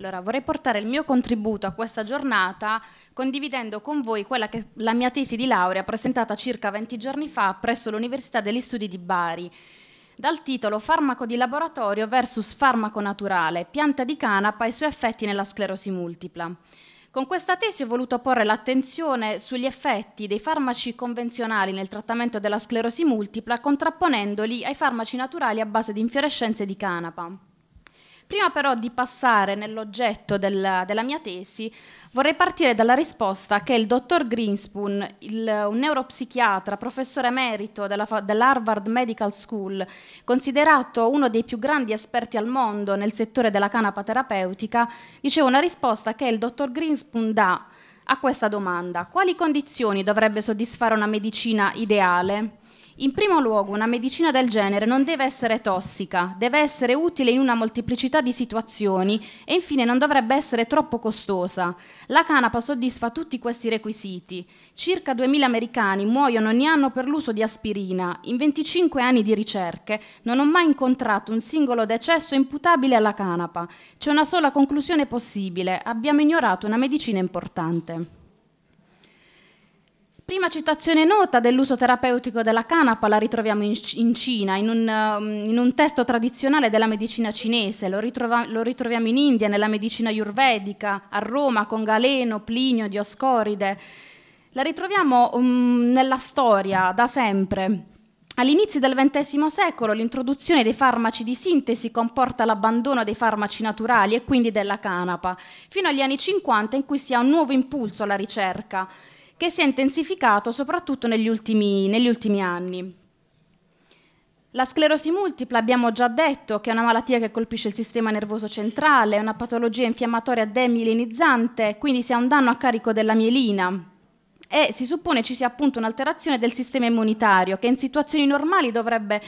Allora, vorrei portare il mio contributo a questa giornata condividendo con voi quella che la mia tesi di laurea presentata circa 20 giorni fa presso l'Università degli Studi di Bari dal titolo Farmaco di laboratorio versus farmaco naturale, pianta di canapa e i suoi effetti nella sclerosi multipla. Con questa tesi ho voluto porre l'attenzione sugli effetti dei farmaci convenzionali nel trattamento della sclerosi multipla contrapponendoli ai farmaci naturali a base di infiorescenze di canapa. Prima però di passare nell'oggetto del, della mia tesi, vorrei partire dalla risposta che il dottor Greenspoon, il, un neuropsichiatra, professore emerito della, dell'Harvard Medical School, considerato uno dei più grandi esperti al mondo nel settore della canapa terapeutica, dice una risposta che il dottor Greenspoon dà a questa domanda. Quali condizioni dovrebbe soddisfare una medicina ideale? In primo luogo, una medicina del genere non deve essere tossica, deve essere utile in una molteplicità di situazioni e infine non dovrebbe essere troppo costosa. La canapa soddisfa tutti questi requisiti. Circa 2.000 americani muoiono ogni anno per l'uso di aspirina. In 25 anni di ricerche non ho mai incontrato un singolo decesso imputabile alla canapa. C'è una sola conclusione possibile, abbiamo ignorato una medicina importante. Prima citazione nota dell'uso terapeutico della canapa la ritroviamo in, in Cina, in un, um, in un, testo tradizionale della medicina cinese, lo, ritrova, lo, ritroviamo in India nella medicina ayurvedica, a Roma con Galeno, Plinio, Dioscoride. La ritroviamo um, nella storia da sempre. All'inizio del XX secolo l'introduzione dei farmaci di sintesi comporta l'abbandono dei farmaci naturali e quindi della canapa, fino agli anni 50 in cui si ha un nuovo impulso alla ricerca che si è intensificato soprattutto negli ultimi, negli ultimi anni. La sclerosi multipla abbiamo già detto che è una malattia che colpisce il sistema nervoso centrale, è una patologia infiammatoria demilinizzante, quindi si ha un danno a carico della mielina e si suppone ci sia appunto un'alterazione del sistema immunitario che in situazioni normali dovrebbe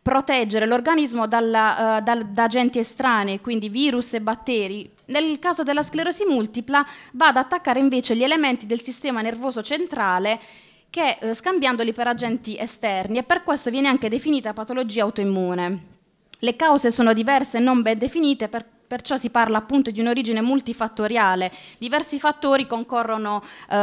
proteggere l'organismo dalla, uh, dal, da agenti estranei, quindi virus e batteri, nel caso della sclerosi multipla va ad attaccare invece gli elementi del sistema nervoso centrale che eh, scambiandoli per agenti esterni e per questo viene anche definita patologia autoimmune. Le cause sono diverse e non ben definite per, perciò si parla appunto di un'origine multifattoriale. Diversi fattori concorrono eh,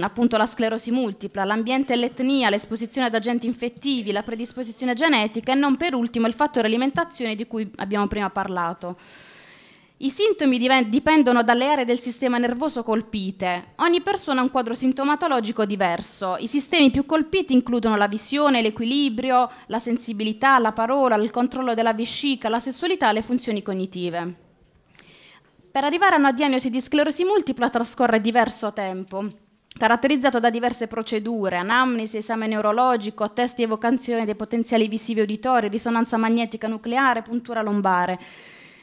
appunto alla sclerosi multipla, l'ambiente e l'etnia, l'esposizione ad agenti infettivi, la predisposizione genetica e non per ultimo il fattore alimentazione di cui abbiamo prima parlato. I sintomi dipendono dalle aree del sistema nervoso colpite. Ogni persona ha un quadro sintomatologico diverso. I sistemi più colpiti includono la visione, l'equilibrio, la sensibilità, la parola, il controllo della vescica, la sessualità e le funzioni cognitive. Per arrivare a una diagnosi di sclerosi multipla trascorre diverso tempo, caratterizzato da diverse procedure, anamnesi, esame neurologico, test di evocazione dei potenziali visivi e uditori, risonanza magnetica nucleare, puntura lombare.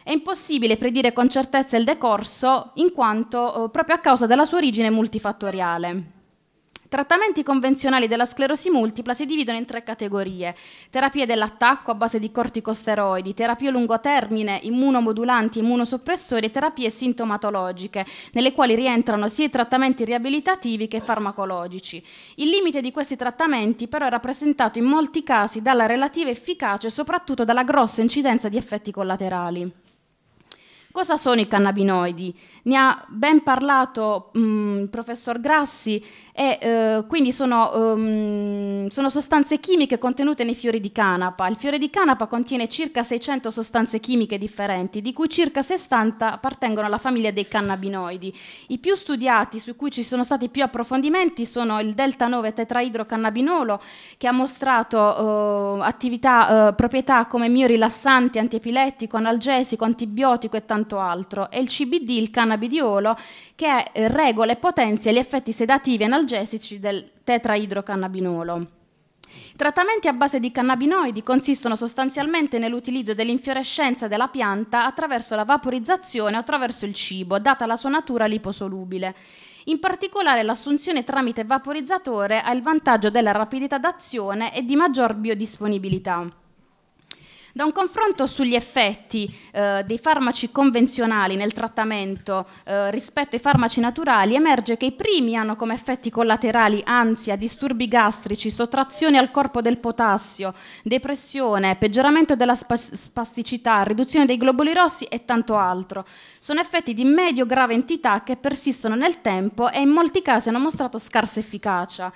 È impossibile predire con certezza il decorso in quanto eh, proprio a causa della sua origine multifattoriale. Trattamenti convenzionali della sclerosi multipla si dividono in tre categorie: terapie dell'attacco a base di corticosteroidi, terapie a lungo termine, immunomodulanti, immunosoppressori e terapie sintomatologiche, nelle quali rientrano sia i trattamenti riabilitativi che farmacologici. Il limite di questi trattamenti però è rappresentato in molti casi dalla relativa efficacia e soprattutto dalla grossa incidenza di effetti collaterali. Cosa sono i cannabinoidi? Ne ha ben parlato mm, il professor Grassi e eh, quindi sono, um, sono, sostanze chimiche contenute nei fiori di canapa. Il fiore di canapa contiene circa 600 sostanze chimiche differenti, di cui circa 60 appartengono alla famiglia dei cannabinoidi. I più studiati, su cui ci sono stati più approfondimenti, sono il delta 9 tetraidrocannabinolo, che ha mostrato eh, attività, eh, proprietà come mio rilassanti, antiepilettico, analgesico, antibiotico e tanto tanto altro, e il CBD, il cannabidiolo, che eh, regola e potenzia gli effetti sedativi e analgesici del tetraidrocannabinolo. I trattamenti a base di cannabinoidi consistono sostanzialmente nell'utilizzo dell'infiorescenza della pianta attraverso la vaporizzazione o attraverso il cibo, data la sua natura liposolubile. In particolare l'assunzione tramite vaporizzatore ha il vantaggio della rapidità d'azione e di maggior biodisponibilità. Da un confronto sugli effetti eh, dei farmaci convenzionali nel trattamento eh, rispetto ai farmaci naturali emerge che i primi hanno come effetti collaterali ansia, disturbi gastrici, sottrazione al corpo del potassio, depressione, peggioramento della spasticità, riduzione dei globuli rossi e tanto altro. Sono effetti di medio-grave entità che persistono nel tempo e in molti casi hanno mostrato scarsa efficacia.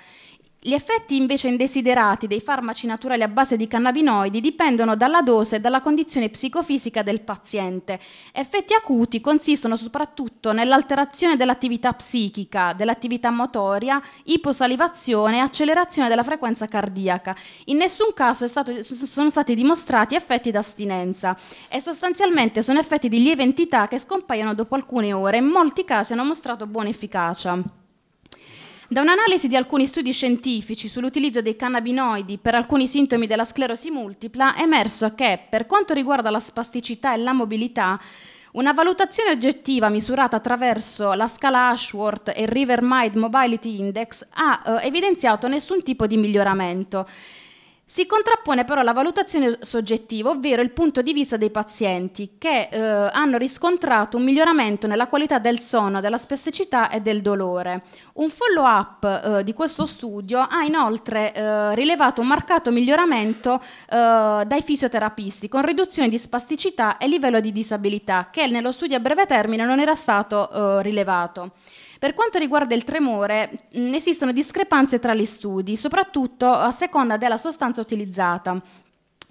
Gli effetti invece indesiderati dei farmaci naturali a base di cannabinoidi dipendono dalla dose e dalla condizione psicofisica del paziente. Effetti acuti consistono soprattutto nell'alterazione dell'attività psichica, dell'attività motoria, iposalivazione e accelerazione della frequenza cardiaca. In nessun caso stato, sono stati dimostrati effetti d'astinenza e sostanzialmente sono effetti di lieve entità che scompaiono dopo alcune ore e in molti casi hanno mostrato buona efficacia. Da un'analisi di alcuni studi scientifici sull'utilizzo dei cannabinoidi per alcuni sintomi della sclerosi multipla è emerso che, per quanto riguarda la spasticità e la mobilità, una valutazione oggettiva misurata attraverso la scala Ashworth e il River Mide Mobility Index ha eh, evidenziato nessun tipo di miglioramento si contrappone però la valutazione soggettiva, ovvero il punto di vista dei pazienti che eh, hanno riscontrato un miglioramento nella qualità del sonno, della spasticità e del dolore. Un follow-up eh, di questo studio ha inoltre eh, rilevato un marcato miglioramento eh, dai fisioterapisti con riduzione di spasticità e livello di disabilità che nello studio a breve termine non era stato eh, rilevato. Per quanto riguarda il tremore, mh, mm, esistono discrepanze tra gli studi, soprattutto eh, a seconda della sostanza utilizzata.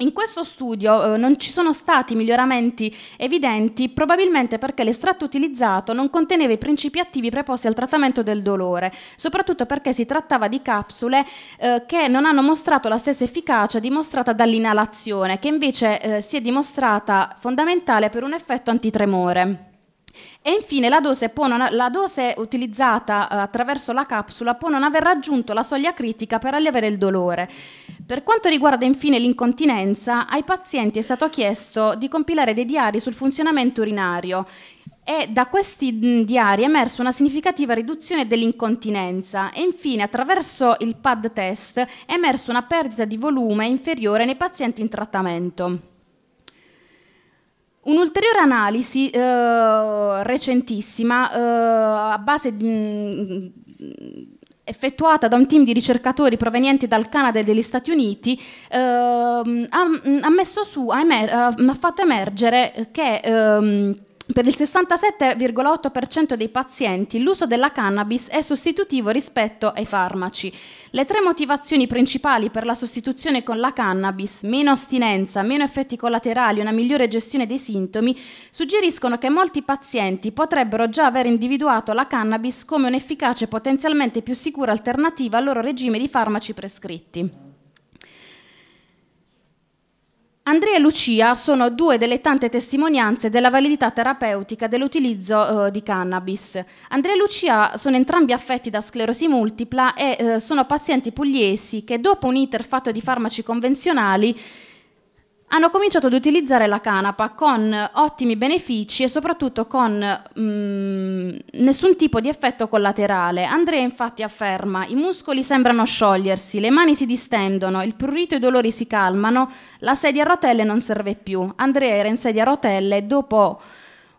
In questo studio eh, non ci sono stati miglioramenti evidenti, probabilmente perché l'estratto utilizzato non conteneva i principi attivi preposti al trattamento del dolore, soprattutto perché si trattava di capsule eh, che non hanno mostrato la stessa efficacia dimostrata dall'inalazione, che invece eh, si è dimostrata fondamentale per un effetto antitremore. E infine la dose, non, la dose utilizzata eh, attraverso la capsula può non aver raggiunto la soglia critica per alleviare il dolore. Per quanto riguarda infine l'incontinenza, ai pazienti è stato chiesto di compilare dei diari sul funzionamento urinario e da questi diari è emersa una significativa riduzione dell'incontinenza e infine attraverso il pad test è emersa una perdita di volume inferiore nei pazienti in trattamento. Un'ulteriore analisi eh, recentissima eh, a base di, mm, effettuata da un team di ricercatori provenienti dal Canada e dagli Stati Uniti eh, ha, mm, ha, su, ha, emer, ha, fatto emergere che ehm, per il 67,8% dei pazienti l'uso della cannabis è sostitutivo rispetto ai farmaci. Le tre motivazioni principali per la sostituzione con la cannabis, meno astinenza, meno effetti collaterali e una migliore gestione dei sintomi, suggeriscono che molti pazienti potrebbero già aver individuato la cannabis come un'efficace e potenzialmente più sicura alternativa al loro regime di farmaci prescritti. Andrea e Lucia sono due delle tante testimonianze della validità terapeutica dell'utilizzo eh, di cannabis. Andrea e Lucia sono entrambi affetti da sclerosi multipla e eh, sono pazienti pugliesi che dopo un iter fatto di farmaci convenzionali hanno cominciato ad utilizzare la canapa con eh, ottimi benefici e soprattutto con mh, mm, nessun tipo di effetto collaterale. Andrea infatti afferma i muscoli sembrano sciogliersi, le mani si distendono, il prurito e i dolori si calmano, la sedia a rotelle non serve più. Andrea era in sedia a rotelle dopo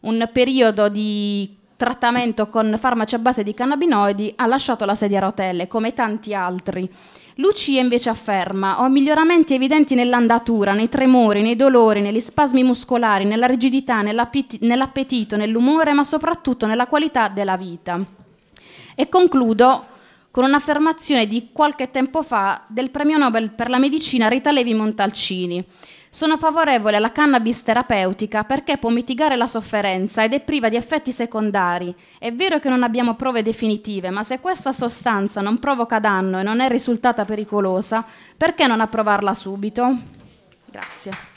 un periodo di trattamento con farmaci a base di cannabinoidi ha lasciato la sedia a rotelle come tanti altri. Lucia invece afferma: Ho miglioramenti evidenti nell'andatura, nei tremori, nei dolori, negli spasmi muscolari, nella rigidità, nell'appetito, nell'umore, ma soprattutto nella qualità della vita. E concludo con un'affermazione di qualche tempo fa del premio Nobel per la medicina Rita Levi Montalcini, sono favorevole alla cannabis terapeutica perché può mitigare la sofferenza ed è priva di effetti secondari. È vero che non abbiamo prove definitive, ma se questa sostanza non provoca danno e non è risultata pericolosa, perché non approvarla subito? Grazie.